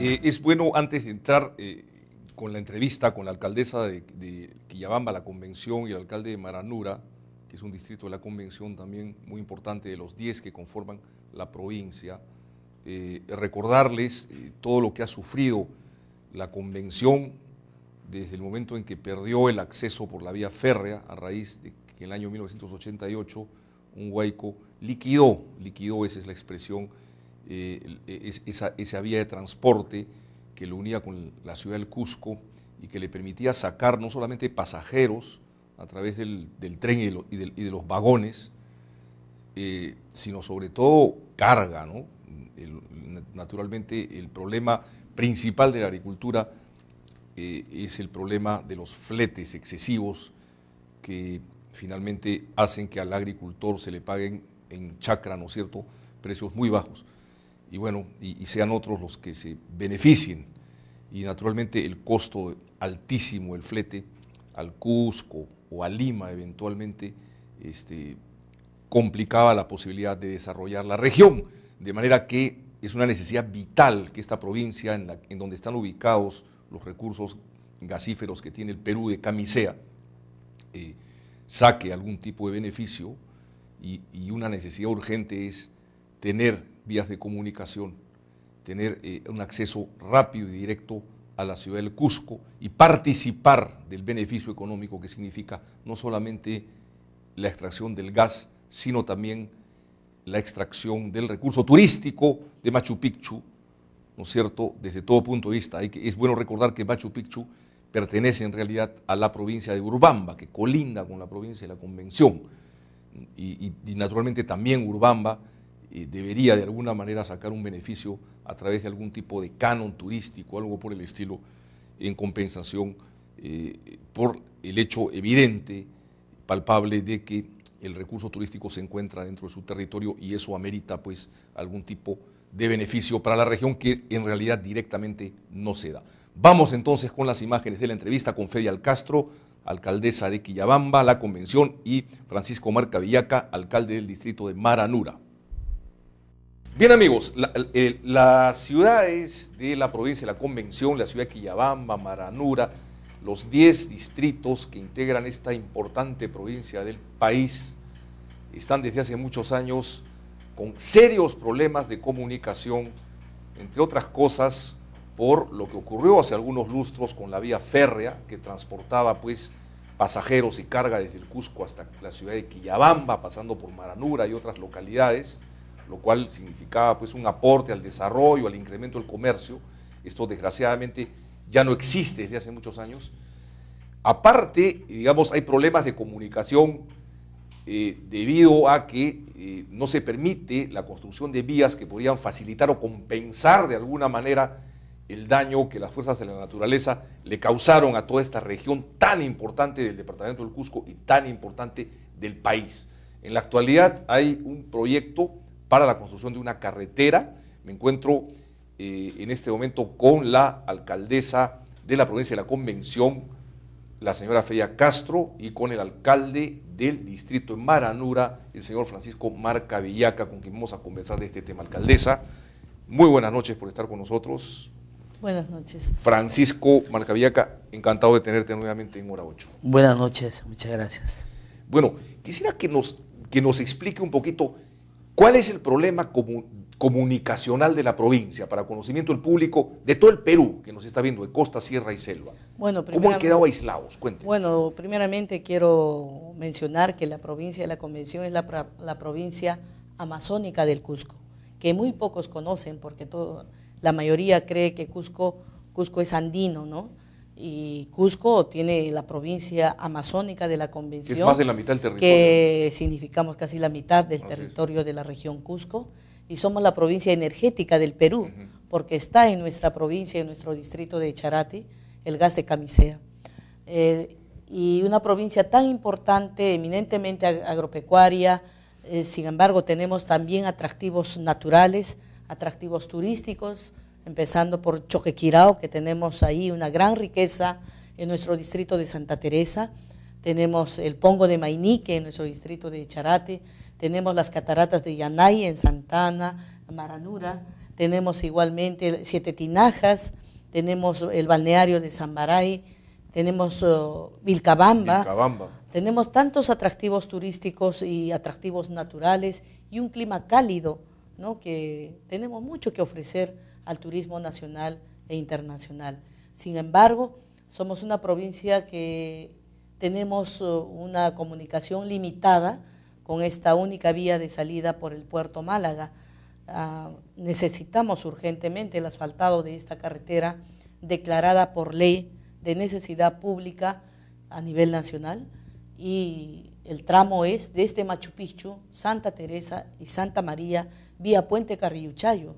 Eh, es bueno antes de entrar eh, con la entrevista con la alcaldesa de, Quillabamba, la convención, y el alcalde de Maranura, que es un distrito de la convención también muy importante de los 10 que conforman la provincia, eh, recordarles todo lo que ha sufrido la convención desde el momento en que perdió el acceso por la vía férrea a raíz de que en el año 1988 un huaico liquidó, liquidó, esa es la expresión, eh, esa, vía de transporte que lo unía con la ciudad del Cusco y que le permitía sacar no solamente pasajeros a través del, tren y de, los vagones, eh, sino sobre todo carga. ¿no? naturalmente el problema principal de la agricultura eh, es el problema de los fletes excesivos que finalmente hacen que al agricultor se le paguen en chacra, ¿no es cierto?, precios muy bajos y bueno, y, sean otros los que se beneficien. Y naturalmente el costo altísimo, el flete al Cusco o a Lima eventualmente, este, complicaba la posibilidad de desarrollar la región, de manera que es una necesidad vital que esta provincia, en, donde están ubicados los recursos gasíferos que tiene el Perú de camisea, eh, saque algún tipo de beneficio y, una necesidad urgente es tener vías de comunicación, tener eh, un acceso rápido y directo a la ciudad del Cusco y participar del beneficio económico que significa no solamente la extracción del gas, sino también la extracción del recurso turístico de Machu Picchu, ¿no es cierto?, desde todo punto de vista. es bueno recordar que Machu Picchu pertenece en realidad a la provincia de Urbamba, que colinda con la provincia de la Convención. Y, naturalmente también Urbamba eh, debería de alguna manera sacar un beneficio a través de algún tipo de canon turístico, algo por el estilo, en compensación eh, por el hecho evidente, palpable, de que el recurso turístico se encuentra dentro de su territorio y eso amerita pues algún tipo de beneficio para la región que en realidad directamente no se da. Vamos entonces con las imágenes de la entrevista con Fedia Alcastro alcaldesa de Quillabamba, la convención, y Francisco Marca Villaca, alcalde del distrito de Maranura. Bien amigos, las ciudades de la provincia, la convención, la ciudad de Quillabamba, Maranura, los 10 distritos que integran esta importante provincia del país, están desde hace muchos años con serios problemas de comunicación, entre otras cosas por lo que ocurrió hace algunos lustros con la vía férrea que transportaba pues pasajeros y carga desde el Cusco hasta la ciudad de Quillabamba, pasando por Maranura y otras localidades lo cual significaba pues un aporte al desarrollo, al incremento del comercio. Esto desgraciadamente ya no existe desde hace muchos años. Aparte, digamos, hay problemas de comunicación eh, debido a que eh, no se permite la construcción de vías que podrían facilitar o compensar de alguna manera el daño que las fuerzas de la naturaleza le causaron a toda esta región tan importante del departamento del Cusco y tan importante del país. En la actualidad hay un proyecto para la construcción de una carretera. Me encuentro eh, en este momento con la alcaldesa de la provincia de la Convención, la señora Feia Castro, y con el alcalde del distrito de Maranura, el señor Francisco Marca Villaca, con quien vamos a conversar de este tema. Alcaldesa, muy buenas noches por estar con nosotros. Buenas noches. Francisco Marcavillaca, encantado de tenerte nuevamente en Hora 8. Buenas noches, muchas gracias. Bueno, quisiera que nos, que nos explique un poquito ¿Cuál es el problema comunicacional de la provincia para conocimiento del público de todo el Perú que nos está viendo, de costa, sierra y selva? Bueno, ¿Cómo han quedado aislados? Cuéntenos. Bueno, primeramente quiero mencionar que la provincia de la Convención es la, provincia amazónica del Cusco, que muy pocos conocen porque la mayoría cree que Cusco, Cusco es andino, ¿no? y Cusco tiene la provincia amazónica de la Convención. Que es más de la mitad del territorio. Que significamos casi la mitad del territorio de la región Cusco y somos la provincia energética del Perú, porque está en nuestra provincia, en nuestro distrito de charati el gas de camisea. Eh, y una provincia tan importante, eminentemente agropecuaria, eh, sin embargo tenemos también atractivos naturales, atractivos turísticos, empezando por Choquequirao, que tenemos ahí una gran riqueza en nuestro distrito de Santa Teresa, tenemos el Pongo de Mainique en nuestro distrito de Charate, tenemos las cataratas de Yanay en Santana, Maranura, tenemos igualmente Siete Tinajas, tenemos el balneario de Zambaray, tenemos oh, Vilcabamba, tenemos tantos atractivos turísticos y atractivos naturales y un clima cálido, ¿no? que tenemos mucho que ofrecer al turismo nacional e internacional. Sin embargo, somos una provincia que tenemos eh, una comunicación limitada con esta única vía de salida por el puerto Málaga. Ah, necesitamos urgentemente el asfaltado de esta carretera declarada por ley de necesidad pública a nivel nacional y el tramo es desde Machu Picchu, Santa Teresa y Santa María vía Puente Carrilluchayo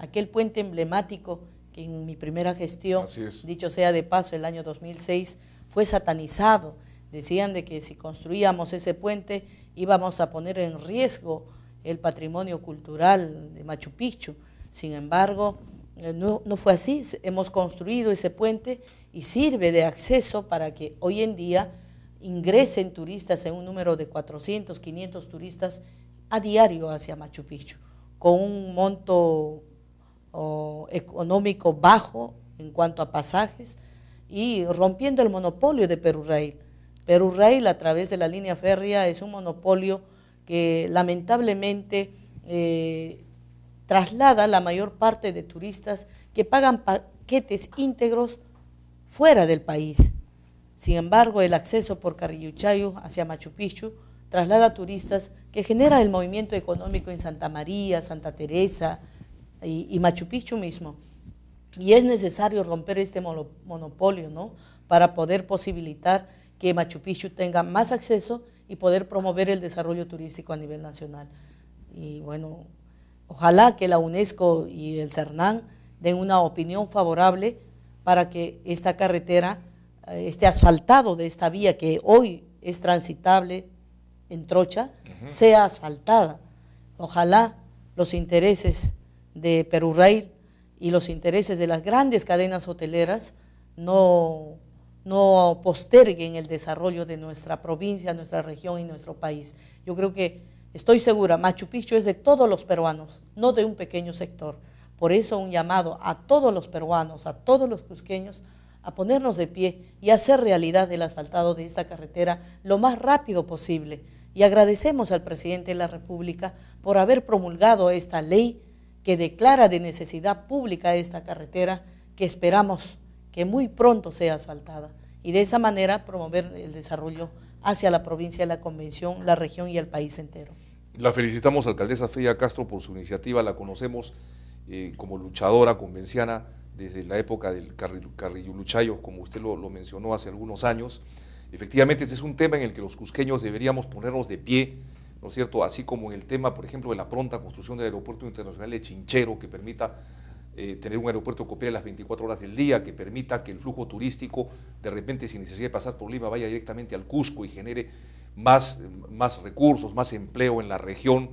aquel puente emblemático que en mi primera gestión, dicho sea de paso, el año 2006, fue satanizado. Decían de que si construíamos ese puente íbamos a poner en riesgo el patrimonio cultural de Machu Picchu. Sin embargo, eh, no, fue así. Hemos construido ese puente y sirve de acceso para que hoy en día ingresen turistas en un número de 400, 500 turistas a diario hacia Machu Picchu, con un monto o económico bajo en cuanto a pasajes y rompiendo el monopolio de Perú Rail. a través de la línea férrea es un monopolio que lamentablemente eh, traslada la mayor parte de turistas que pagan paquetes íntegros fuera del país. Sin embargo, el acceso por Chayo hacia Machu Picchu traslada turistas que genera el movimiento económico en Santa María, Santa Teresa, y, Machu Picchu mismo. Y es necesario romper este monopolio, ¿no? Para poder posibilitar que Machu Picchu tenga más acceso y poder promover el desarrollo turístico a nivel nacional. Y bueno, ojalá que la UNESCO y el CERNAN den una opinión favorable para que esta carretera eh, esté asfaltado de esta vía que hoy es transitable en Trocha, sea asfaltada. Ojalá los intereses de Perú Rail y los intereses de las grandes cadenas hoteleras no, no posterguen el desarrollo de nuestra provincia, nuestra región y nuestro país. Yo creo que, estoy segura, Machu Picchu es de todos los peruanos, no de un pequeño sector. Por eso un llamado a todos los peruanos, a todos los cusqueños, a ponernos de pie y hacer realidad el asfaltado de esta carretera lo más rápido posible. Y agradecemos al presidente de la República por haber promulgado esta ley que declara de necesidad pública esta carretera que esperamos que muy pronto sea asfaltada y de esa manera promover el desarrollo hacia la provincia, la convención, la región y el país entero. La felicitamos, alcaldesa Fría Castro, por su iniciativa, la conocemos eh, como luchadora convenciana desde la época del carrillo, Luchayo, como usted lo, mencionó hace algunos años. Efectivamente, ese es un tema en el que los cusqueños deberíamos ponernos de pie ¿no es cierto? Así como en el tema, por ejemplo, de la pronta construcción del aeropuerto internacional de Chinchero, que permita eh, tener un aeropuerto que las 24 horas del día, que permita que el flujo turístico, de repente, sin necesidad de pasar por Lima, vaya directamente al Cusco y genere más, más recursos, más empleo en la región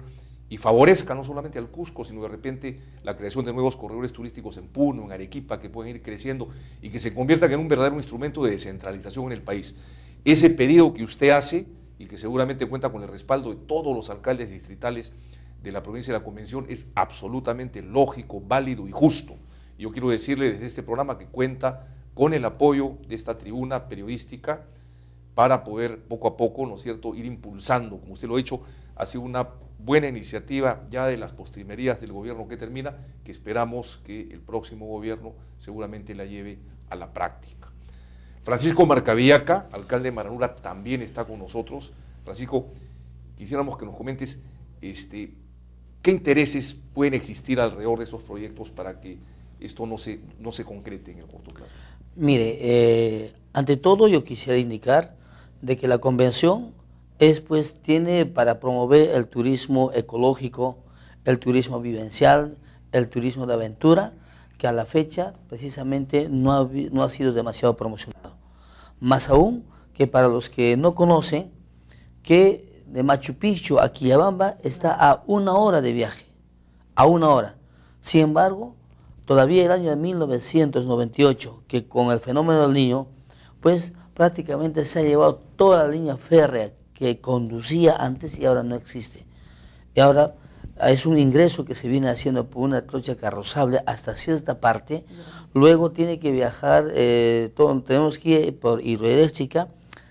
y favorezca no solamente al Cusco, sino de repente la creación de nuevos corredores turísticos en Puno, en Arequipa, que pueden ir creciendo y que se conviertan en un verdadero instrumento de descentralización en el país. Ese pedido que usted hace y que seguramente cuenta con el respaldo de todos los alcaldes distritales de la provincia de la Convención, es absolutamente lógico, válido y justo. Yo quiero decirle desde este programa que cuenta con el apoyo de esta tribuna periodística para poder poco a poco, ¿no es cierto?, ir impulsando, como usted lo ha hecho, ha sido una buena iniciativa ya de las postrimerías del gobierno que termina, que esperamos que el próximo gobierno seguramente la lleve a la práctica. Francisco Marcaviaca, alcalde de Maranura, también está con nosotros. Francisco, quisiéramos que nos comentes este, qué intereses pueden existir alrededor de esos proyectos para que esto no se, no se concrete en el corto plazo. Mire, eh, ante todo yo quisiera indicar de que la convención es pues tiene para promover el turismo ecológico, el turismo vivencial, el turismo de aventura, que a la fecha precisamente no ha, no ha sido demasiado promocionado más aún que para los que no conocen, que de Machu Picchu a Quillabamba está a una hora de viaje, a una hora. Sin embargo, todavía el año de 1998, que con el fenómeno del niño, pues prácticamente se ha llevado toda la línea férrea que conducía antes y ahora no existe. Y ahora es un ingreso que se viene haciendo por una trocha carrozable hasta cierta parte, luego tiene que viajar, eh, tenemos que ir por hidroeléctrica,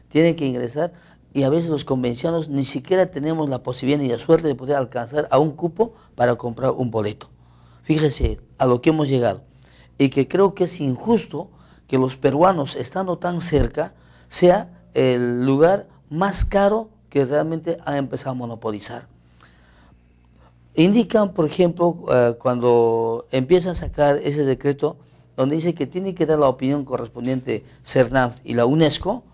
tiene que ingresar y a veces los convencianos ni siquiera tenemos la posibilidad ni la suerte de poder alcanzar a un cupo para comprar un boleto. Fíjese a lo que hemos llegado y que creo que es injusto que los peruanos, estando tan cerca, sea el lugar más caro que realmente ha empezado a monopolizar. Indican, por ejemplo, eh, cuando empiezan a sacar ese decreto donde dice que tiene que dar la opinión correspondiente CERNAF y la UNESCO,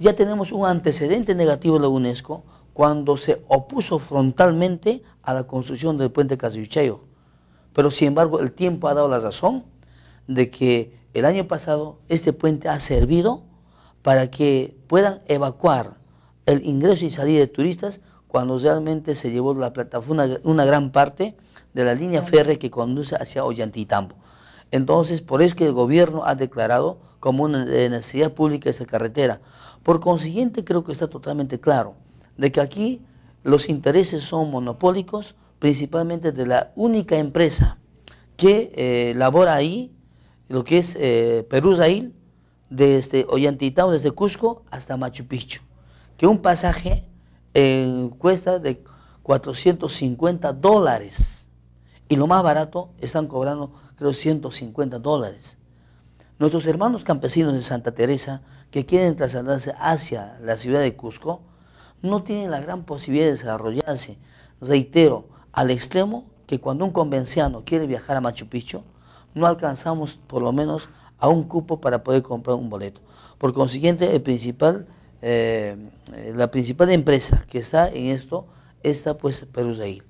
ya tenemos un antecedente negativo de la UNESCO cuando se opuso frontalmente a la construcción del puente Casiuchayo. Pero sin embargo, el tiempo ha dado la razón de que el año pasado este puente ha servido para que puedan evacuar el ingreso y salida de turistas cuando realmente se llevó la plataforma, una, gran parte de la línea férrea que conduce hacia Ollantitambo Entonces, por eso que el gobierno ha declarado como una necesidad pública esa carretera. Por consiguiente, creo que está totalmente claro de que aquí los intereses son monopólicos, principalmente de la única empresa que eh, labora ahí, lo que es eh, Perú Zail, desde Ollantitambo, desde Cusco hasta Machu Picchu. Que un pasaje en cuesta de 450 dólares. Y lo más barato están cobrando, creo, 150 dólares. Nuestros hermanos campesinos de Santa Teresa que quieren trasladarse hacia la ciudad de Cusco no tienen la gran posibilidad de desarrollarse. Reitero, al extremo que cuando un convenciano quiere viajar a Machu Picchu, no alcanzamos por lo menos a un cupo para poder comprar un boleto. Por consiguiente, el principal eh, la principal empresa que está en esto, está pues Perusail.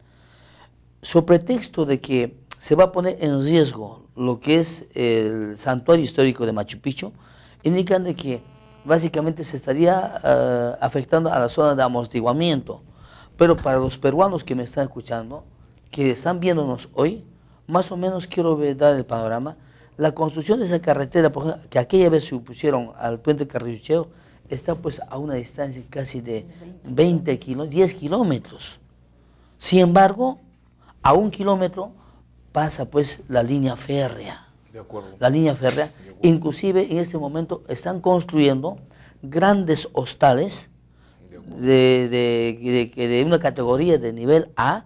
su pretexto de que se va a poner en riesgo lo que es el santuario histórico de Machu Picchu, indican de que básicamente se estaría eh, afectando a la zona de amortiguamiento. Pero para los peruanos que me están escuchando, que están viéndonos hoy, más o menos quiero dar el panorama. La construcción de esa carretera, que aquella vez se opusieron al puente Carrillucheo, está pues a una distancia casi de 20 kilómetros, 10 kilómetros. Sin embargo, a un kilómetro pasa pues la línea férrea. De acuerdo. La línea férrea. Inclusive en este momento están construyendo grandes hostales de, una categoría de nivel A,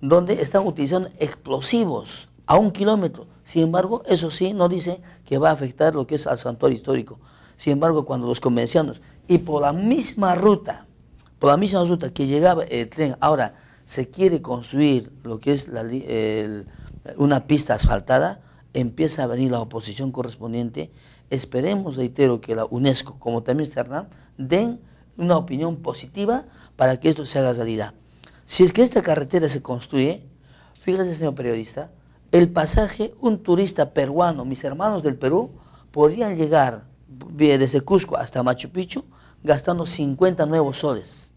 donde están utilizando explosivos a un kilómetro. Sin embargo, eso sí, no dice que va a afectar lo que es al santuario histórico. Sin embargo, cuando los convencianos, y por la misma ruta, por la misma ruta que llegaba el tren, ahora se quiere construir lo que es una pista asfaltada, empieza a venir la oposición correspondiente. Esperemos, reitero, que la UNESCO, como también Hernán, den una opinión positiva para que esto se haga realidad. Si es que esta carretera se construye, fíjese, señor periodista, el pasaje, un turista peruano, mis hermanos del Perú, podrían llegar desde Cusco hasta Machu Picchu gastando 50 nuevos soles.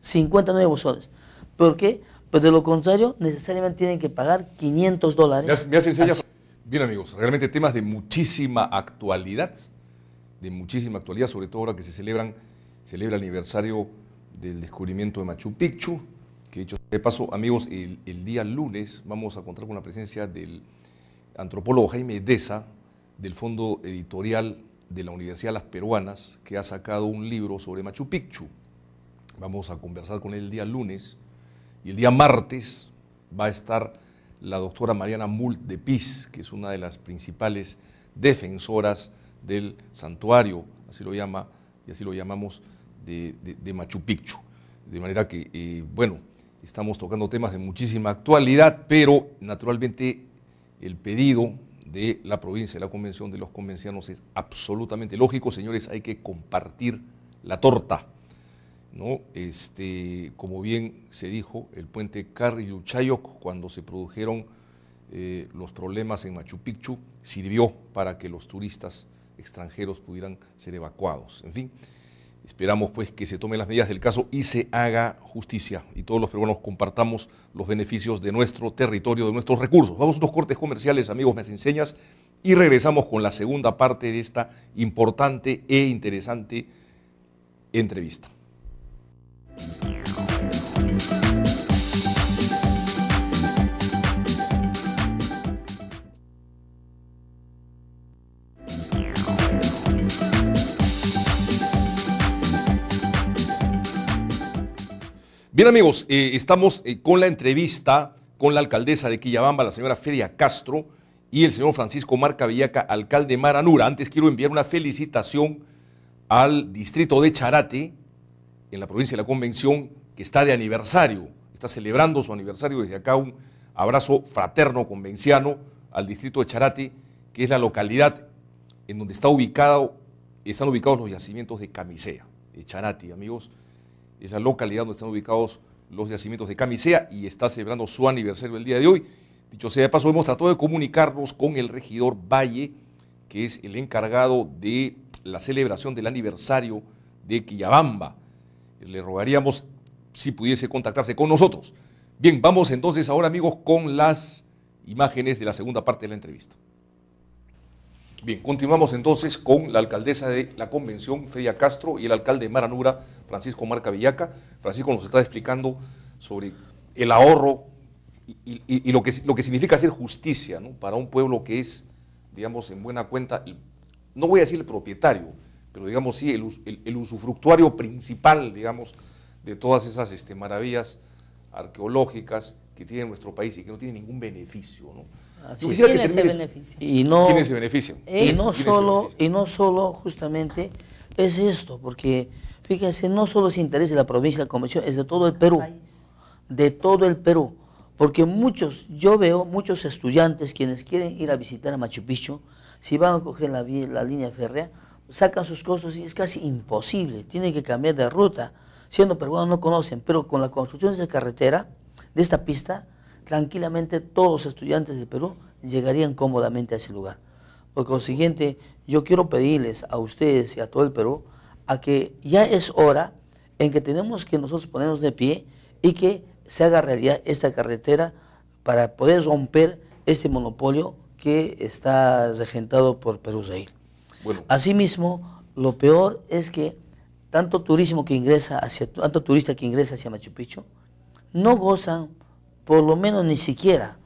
50 nuevos soles. ¿Por qué? Pues de lo contrario, necesariamente tienen que pagar 500 dólares. Bien amigos, realmente temas de muchísima actualidad, de muchísima actualidad, sobre todo ahora que se celebran, celebra el aniversario del descubrimiento de Machu Picchu, que dicho de paso, amigos, el, el día lunes vamos a contar con la presencia del antropólogo Jaime Deza, del Fondo Editorial de la Universidad de Las Peruanas, que ha sacado un libro sobre Machu Picchu. Vamos a conversar con él el día lunes y el día martes va a estar la doctora Mariana Mult de Piz, que es una de las principales defensoras del santuario, así lo llama y así lo llamamos, de, Machu Picchu. De manera que, eh, bueno, estamos tocando temas de muchísima actualidad, pero naturalmente el pedido de la provincia, la convención de los convencianos es absolutamente lógico, señores, hay que compartir la torta. ¿no? Este, como bien se dijo, el puente Carriuchayoc, cuando se produjeron eh, los problemas en Machu Picchu, sirvió para que los turistas extranjeros pudieran ser evacuados. En fin, Esperamos pues que se tomen las medidas del caso y se haga justicia y todos los peruanos compartamos los beneficios de nuestro territorio, de nuestros recursos. Vamos a unos cortes comerciales, amigos, me enseñas y regresamos con la segunda parte de esta importante e interesante entrevista. Bien amigos, eh, estamos eh, con la entrevista con la alcaldesa de Quillabamba, la señora Feria Castro, y el señor Francisco Marca Villaca, alcalde Maranura. Antes quiero enviar una felicitación al distrito de Charate, en la provincia de la Convención, que está de aniversario, está celebrando su aniversario. Desde acá un abrazo fraterno convenciano al distrito de Charate, que es la localidad en donde está ubicado, están ubicados los yacimientos de Camisea, de Charate, amigos es la localidad donde están ubicados los yacimientos de Camisea y está celebrando su aniversario el día de hoy. Dicho sea de paso, hemos tratado de comunicarnos con el regidor Valle, que es el encargado de la celebración del aniversario de Quillabamba. Le rogaríamos si pudiese contactarse con nosotros. Bien, vamos entonces ahora amigos con las imágenes de la segunda parte de la entrevista. Bien, continuamos entonces con la alcaldesa de la Convención, Fedia Castro, y el alcalde de Maranura, Francisco Marca Villaca. Francisco nos está explicando sobre el ahorro y, lo, que, lo que significa hacer justicia para un pueblo que es, digamos, en buena cuenta, no voy a decir el propietario, pero digamos sí, el, usufructuario principal, digamos, de todas esas este, maravillas arqueológicas que tiene nuestro país y que no tiene ningún beneficio. ¿no? Así es. Y no, Y no, solo, y no solo justamente es esto, porque fíjense, no solo se interesa de la provincia de la Convención, es de todo el Perú. De todo el Perú. Porque muchos, yo veo muchos estudiantes quienes quieren ir a visitar a Machu Picchu, si van a coger la, la línea férrea, sacan sus costos y es casi imposible, tienen que cambiar de ruta. Siendo peruanos no conocen, pero con la construcción de esa carretera, de esta pista, tranquilamente todos los estudiantes del Perú llegarían cómodamente a ese lugar. Por consiguiente, yo quiero pedirles a ustedes y a todo el Perú a que ya es hora en que tenemos que nosotros ponernos de pie y que se haga realidad esta carretera para poder romper este monopolio que está regentado por Perú Bueno. Asimismo, lo peor es que tanto turismo que ingresa hacia, tanto turista que ingresa hacia Machu Picchu no gozan por lo menos ni siquiera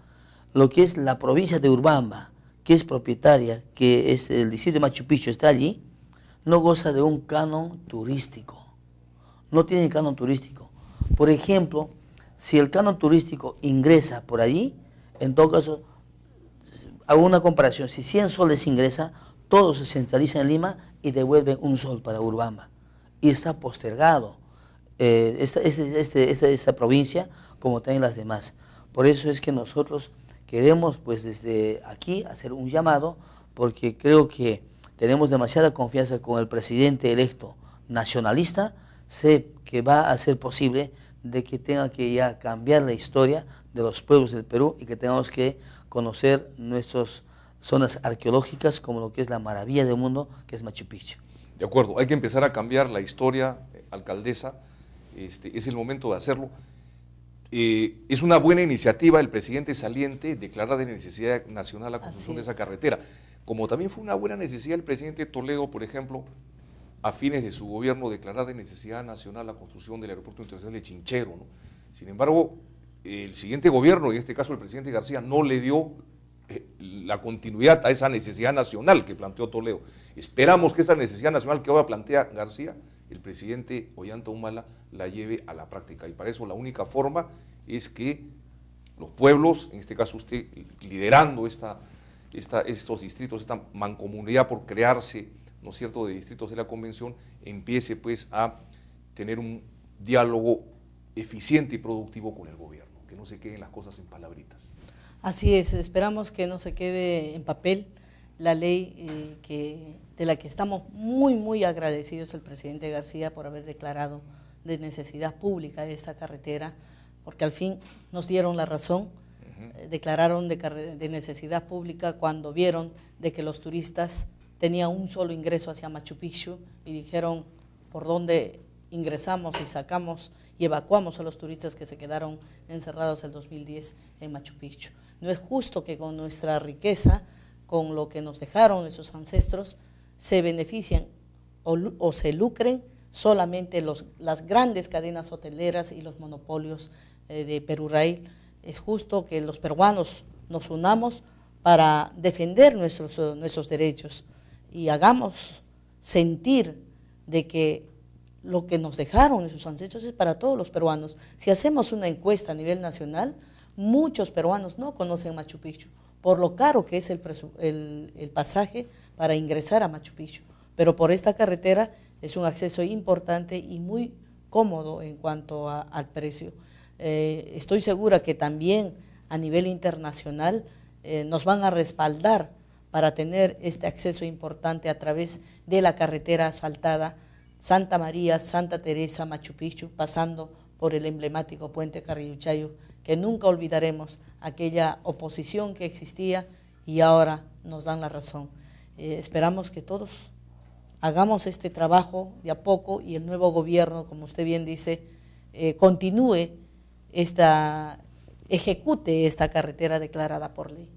lo que es la provincia de Urbamba, que es propietaria, que es el distrito de Machu Picchu, está allí, no goza de un canon turístico. No tiene canon turístico. Por ejemplo, si el canon turístico ingresa por allí, en todo caso, hago una comparación, si 100 soles ingresa, todo se centraliza en Lima y devuelve un sol para Urbamba. Y está postergado. Eh, este, este, esta, esta, provincia como también las demás. Por eso es que nosotros queremos pues desde aquí hacer un llamado porque creo que tenemos demasiada confianza con el presidente electo nacionalista, sé que va a ser posible de que tenga que ya cambiar la historia de los pueblos del Perú y que tengamos que conocer nuestras zonas arqueológicas como lo que es la maravilla del mundo, que es Machu Picchu. De acuerdo, hay que empezar a cambiar la historia, eh, alcaldesa, este, es el momento de hacerlo. Eh, es una buena iniciativa el presidente saliente declarar de necesidad nacional la construcción de esa carretera. Como también fue una buena necesidad el presidente Toledo, por ejemplo, a fines de su gobierno declarar de necesidad nacional la construcción del aeropuerto internacional de Chinchero. Sin embargo, el siguiente gobierno, en este caso el presidente García, no le dio eh, la continuidad a esa necesidad nacional que planteó Toledo. Esperamos que esta necesidad nacional que ahora plantea García, el presidente Ollanta Humala, la lleve a la práctica. Y para eso la única forma es que los pueblos, en este caso usted liderando esta, estos distritos, esta mancomunidad por crearse, ¿no es cierto?, de distritos de la convención, empiece pues a tener un diálogo eficiente y productivo con el gobierno, que no se queden las cosas en palabritas. Así es, esperamos que no se quede en papel la ley eh, que, de la que estamos muy, muy agradecidos el presidente García por haber declarado de necesidad pública de esta carretera, porque al fin nos dieron la razón, eh, declararon de, de, necesidad pública cuando vieron de que los turistas tenían un solo ingreso hacia Machu Picchu y dijeron por dónde ingresamos y sacamos y evacuamos a los turistas que se quedaron encerrados el 2010 en Machu Picchu. No es justo que con nuestra riqueza, con lo que nos dejaron esos ancestros, se beneficien o, o se lucren solamente las grandes cadenas hoteleras y los monopolios eh, de Perú Rail. Es justo que los peruanos nos unamos para defender nuestros, eh, nuestros derechos y hagamos sentir de que lo que nos dejaron sus ancestros es para todos los peruanos. Si hacemos una encuesta a nivel nacional, muchos peruanos no conocen Machu Picchu, por lo caro que es el, el, el pasaje para ingresar a Machu Picchu. Pero por esta carretera es un acceso importante y muy cómodo en cuanto al precio. Eh, estoy segura que también a nivel internacional eh, nos van a respaldar para tener este acceso importante a través de la carretera asfaltada Santa María, Santa Teresa, Machu Picchu, pasando por el emblemático puente Carriuchayo, que nunca olvidaremos aquella oposición que existía y ahora nos dan la razón. Eh, esperamos que todos hagamos este trabajo de a poco y el nuevo gobierno, como usted bien dice, eh, continúe esta, ejecute esta carretera declarada por ley.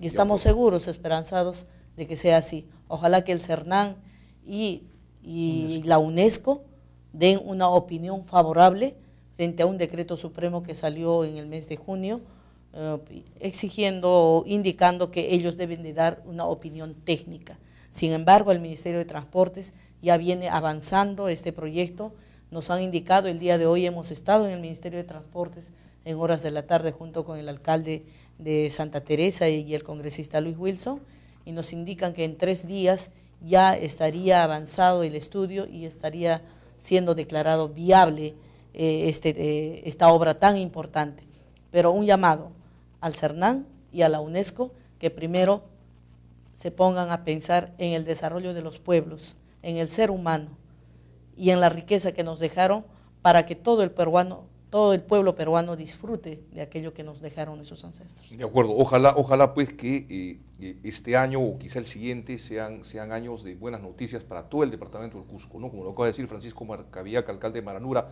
Y estamos seguros, esperanzados de que sea así. Ojalá que el CERNAN y, la UNESCO den una opinión favorable frente a un decreto supremo que salió en el mes de junio, eh, exigiendo, indicando que ellos deben de dar una opinión técnica. Sin embargo, el Ministerio de Transportes ya viene avanzando este proyecto. Nos han indicado, el día de hoy hemos estado en el Ministerio de Transportes en horas de la tarde junto con el alcalde de Santa Teresa y el congresista Luis Wilson, y nos indican que en tres días ya estaría avanzado el estudio y estaría siendo declarado viable eh, este, eh, esta obra tan importante. Pero un llamado al CERNAN y a la UNESCO que primero se pongan a pensar en el desarrollo de los pueblos, en el ser humano y en la riqueza que nos dejaron para que todo el peruano, todo el pueblo peruano disfrute de aquello que nos dejaron esos ancestros. De acuerdo, ojalá, ojalá pues que eh, eh, este año o quizá el siguiente sean, sean años de buenas noticias para todo el departamento del Cusco, ¿no? Como lo acaba de decir Francisco Marcavillac, alcalde de Maranura,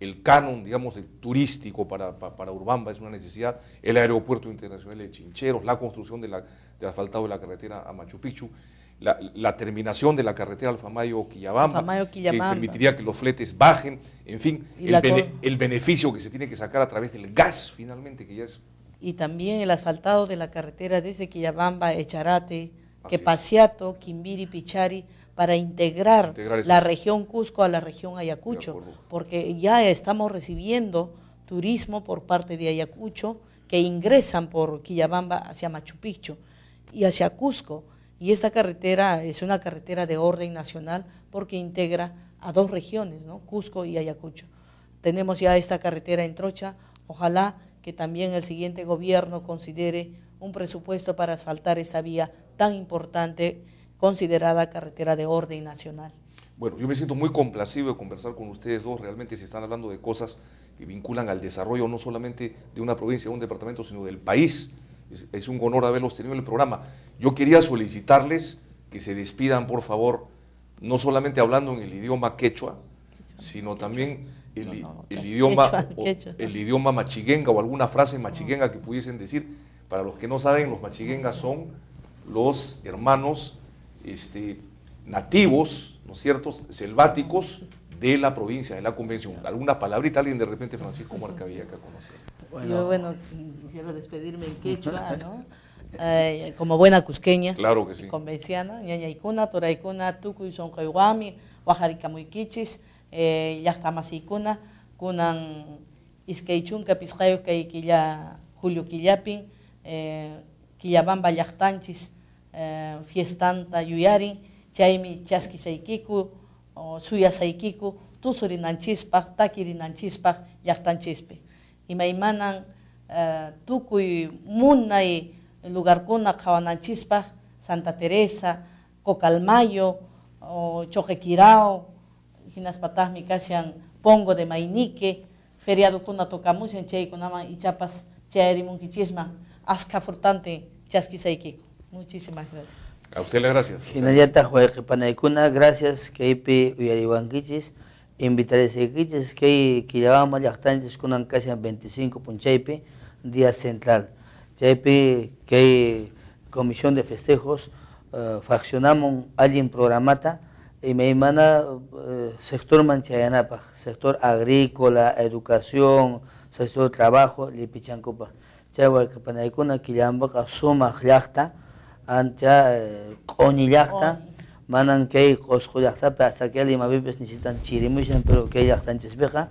el canon, digamos, turístico para, para, Urbamba es una necesidad, el aeropuerto internacional de Chincheros, la construcción del asfaltado de la carretera a Machu Picchu, la, terminación de la carretera Alfamayo-Quillabamba, que permitiría que los fletes bajen, en fin, el, beneficio que se tiene que sacar a través del gas, finalmente, que ya es... Y también el asfaltado de la carretera desde Quillabamba, Echarate, Quepasiato, Quimbiri, Pichari, para integrar, la región Cusco a la región Ayacucho, porque ya estamos recibiendo turismo por parte de Ayacucho que ingresan por Quillabamba hacia Machu Picchu y hacia Cusco. Y esta carretera es una carretera de orden nacional porque integra a dos regiones, ¿no? Cusco y Ayacucho. Tenemos ya esta carretera en Trocha. Ojalá que también el siguiente gobierno considere un presupuesto para asfaltar esta vía tan importante considerada carretera de orden nacional. Bueno, yo me siento muy complacido de conversar con ustedes dos, realmente se están hablando de cosas que vinculan al desarrollo no solamente de una provincia, de un departamento, sino del país. Es, un honor haberlos tenido en el programa. Yo quería solicitarles que se despidan, por favor, no solamente hablando en el idioma quechua, sino también el, idioma, el idioma machiguenga o alguna frase machiguenga que pudiesen decir. Para los que no saben, los machiguengas son los hermanos este, nativos, ¿no es cierto?, selváticos de la provincia, de la convención. ¿Alguna palabrita alguien de repente, Francisco Marcavilla, que ha Bueno. Yo, bueno, quisiera despedirme en quechua, ¿no? como buena cusqueña, claro que sí. convenciana, ñañaicuna, toraicuna, tucuy, y sonkoyuami, eh, yactamasicuna, kunan iskeichun, que julio quillapin, eh, quillabamba, yactanchis, chaski eh, fiestanta yuyari, chaymi chaskisaykiku, o Y Nanchispa, takirinanchispaj, y y uh, eh, tukuy munay lugarkuna chispa Santa Teresa, Cocalmayo, o Choquequirao, hinaspatajmi Pongo de Mainique, feriado y chapas y chapas aska fortante furtante Saikiku. Muchísimas gracias. A usted las gracias. Finalita Panaycuna, gracias, Keipi Uyariwanquichis, que Kei Quillabama, Yactanches, Kunan Casi 25, Punchaipi, Día Central. Chaipi, que Comisión de Festejos, eh, faccionamos alguien programata, y me emana eh, sector manchayanapa, sector agrícola, educación, sector trabajo, que Panaycuna, Quillabamba, Suma, Jlachta, ancha q'onillaqta eh, manan kay pero hasta que ima pipis pues necesitan chirimushan pero chispeja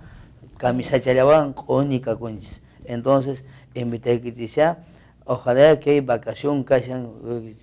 camisa camisachallawan conica kakunchis entonces sea, ojalá que vacación vacaciones,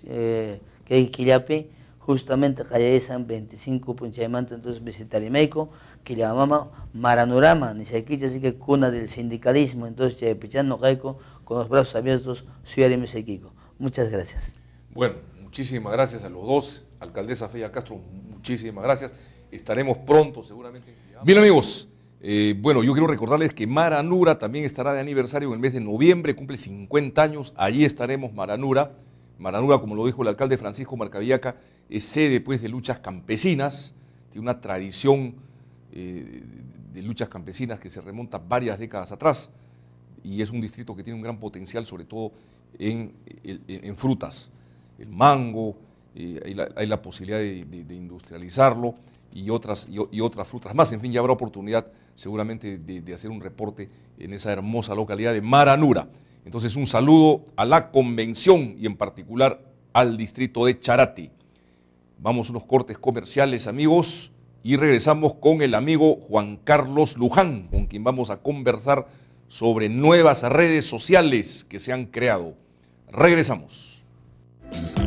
eh, hay killapi justamente qallayasan 25 punchaymanta entonces visitarimayku llamamos maranurama quita así que cuna del sindicalismo entonces pichando caico con los brazos abiertos suyarimusaykiku muchas gracias bueno, muchísimas gracias a los dos. Alcaldesa Fea Castro, muchísimas gracias. Estaremos pronto, seguramente. Bien, amigos. Eh, bueno, yo quiero recordarles que Maranura también estará de aniversario en el mes de noviembre, cumple 50 años, allí estaremos Maranura. Maranura, como lo dijo el alcalde Francisco Marcaviaca, es sede pues, de luchas campesinas, tiene una tradición eh, de luchas campesinas que se remonta varias décadas atrás y es un distrito que tiene un gran potencial, sobre todo en frutas el mango, hay, la, posibilidad de, industrializarlo y otras, y, frutas más. En fin, ya habrá oportunidad seguramente de, hacer un reporte en esa hermosa localidad de Maranura. Entonces, un saludo a la convención y en particular al distrito de Charati. Vamos unos cortes comerciales, amigos, y regresamos con el amigo Juan Carlos Luján, con quien vamos a conversar sobre nuevas redes sociales que se han creado. Regresamos. Thank you.